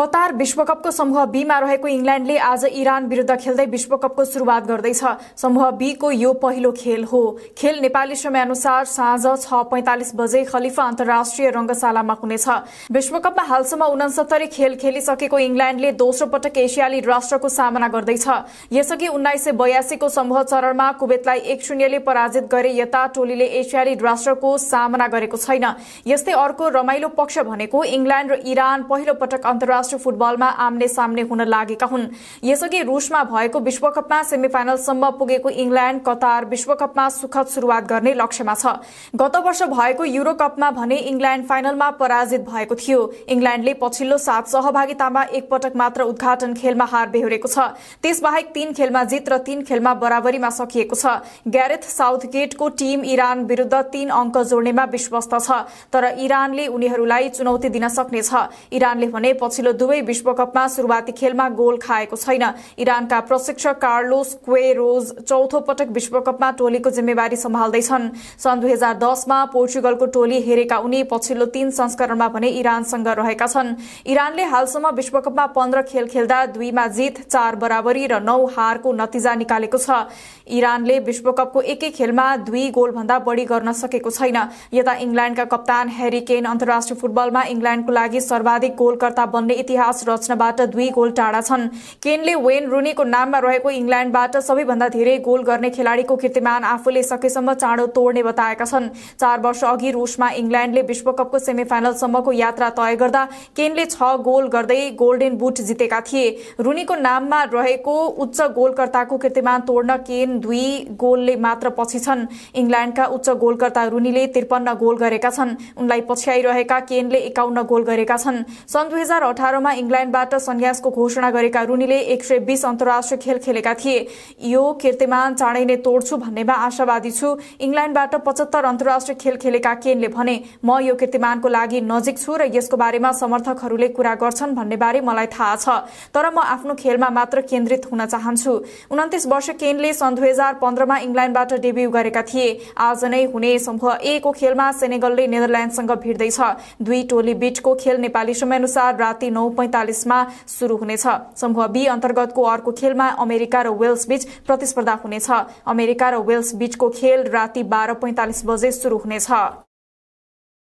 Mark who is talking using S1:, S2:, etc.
S1: Qatar विश्वकपको समूह बीमा रहेको इङ्ल्याण्डले आज इरान विरुद्ध खेल्दै विश्वकपको सुरुवात गर्दैछ समूह बीको यो पहिलो खेल हो खेल नेपाली समयअनुसार साँझ छ पैंतालिस बजे खलिफा अन्तर्राष्ट्रिय रंगशालामा हुनेछ विश्वकपमा हालसम्म उनासत्तरी खेल खेलिसकेको इङ्ल्याण्डले दोस्रो पटक एसियाली राष्ट्रको सामना गर्दैछ यसअघि उन्नाइस सय बयासीको समूह चरणमा कुवेतलाई एक शून्यले पराजित गरे यता टोलीले एसियाली राष्ट्रको सामना गरेको छैन यस्तै अर्को रमाइलो पक्ष भनेको इङ्ल्याण्ड र इरान पहिलो पटक अन्तर्राष्ट्रिय अन्तर्राष्ट्रिय फुटबलमा आम्ने सामने हुन लागेका हुन् यसअघि रुसमा भएको विश्वकपमा सेमी फाइनलसम्म पुगेको इङ्ल्याण्ड कतार विश्वकपमा सुखद शुरूआत गर्ने लक्ष्यमा छ गत वर्ष भएको युरोकपमा भने इङ्ल्याण्ड फाइनलमा पराजित भएको थियो इङ्ल्याण्डले पछिल्लो सात सहभागितामा एकपटक मात्र उद्घाटन खेलमा हार बेहोरेको छ त्यसबाहेक तीन खेलमा जित र तीन खेलमा बराबरीमा सकिएको छ ग्यारेथ साउथगेटको टीम इरान विरूद्ध तीन अङ्क जोड्नेमा विश्वस्त छ तर इरानले उनीहरूलाई चुनौती दिन सक्नेछ इरानले भने पछिल्लो दुवै विश्वकपमा शुरूवाती खेलमा गोल खाएको छैन इरानका प्रशिक्षक कार्लोस क्वेरोज चौथो पटक विश्वकपमा टोलीको जिम्मेवारी सम्हाल्दैछन् सन् दुई हजार दसमा पोर्चुगलको टोली हेरेका उनी पछिल्लो तीन संस्करणमा भने इरानसँग रहेका छन् इरानले हालसम्म विश्वकपमा पन्ध्र खेल खेल्दा दुईमा जित चार बराबरी र नौ हारको नतिजा निकालेको छ इरानले विश्वकपको एकै खेलमा दुई गोलभन्दा बढी गर्न सकेको छैन यता इङ्ल्याण्डका कप्तान हेरी केन अन्तर्राष्ट्रिय फुटबलमा इङ्ल्याण्डको लागि सर्वाधिक गोलकर्ता बन्ने इतिहास रचनबाट दुई गोल टाढा छन् केनले वेन रुनीको नाममा रहेको इङ्ल्याण्डबाट सबैभन्दा धेरै गोल गर्ने खेलाड़ीको कीर्तिमान आफूले सकेसम्म चाँडो तोड्ने बताएका छन् चार वर्ष अघि रुसमा इङ्ल्याण्डले विश्वकपको सेमी फाइनलसम्मको यात्रा तय गर्दा केनले छ गोल गर्दै गोल्डेन बुट जितेका थिए रुनीको नाममा रहेको उच्च गोलकर्ताको कीर्तिमान तोड्न केन दुई गोलले मात्र पछि छन् इङ्ल्याण्डका उच्च गोलकर्ता रुनीले त्रिपन्न गोल गरेका छन् उनलाई पछ्याइरहेका केनले एकाउन्न गोल गरेका छन् सन् दुई अठारमा इङ्ल्याण्डबाट सन्यासको घोषणा गरेका रुनीले एक सय बीस अन्तर्राष्ट्रिय खेल खेलेका थिए यो कीर्तिमान चाँडै नै तोड्छु भन्नेमा आशावादी छु इङ्ल्याण्डबाट पचहत्तर अन्तर्राष्ट्रिय खेल खेलेका केनले भने म यो कीर्तिमानको लागि नजिक छु र यसको बारेमा समर्थकहरूले कुरा गर्छन् भन्नेबारे मलाई थाहा छ तर म आफ्नो खेलमा मात्र केन्द्रित हुन चाहन्छु उन्तिस वर्ष केनले सन् दुई हजार पन्ध्रमा इङ्ल्याण्डबाट डेब्यू गरेका थिए आज नै हुने समूह ए को खेलमा सेनेगलले नेदरल्याण्डसँग भिड्दैछ दुई टोली बीचको खेल नेपाली समयअनुसार राति नौ पैंतालिसमा सुरु हुनेछ समूह बी अन्तर्गतको अर्को खेलमा अमेरिका र वेल्स बीच प्रतिस्पर्धा हुनेछ अमेरिका र वेल्स बीचको खेल राति बाह्र पैंतालिस बजे सुरु हुनेछ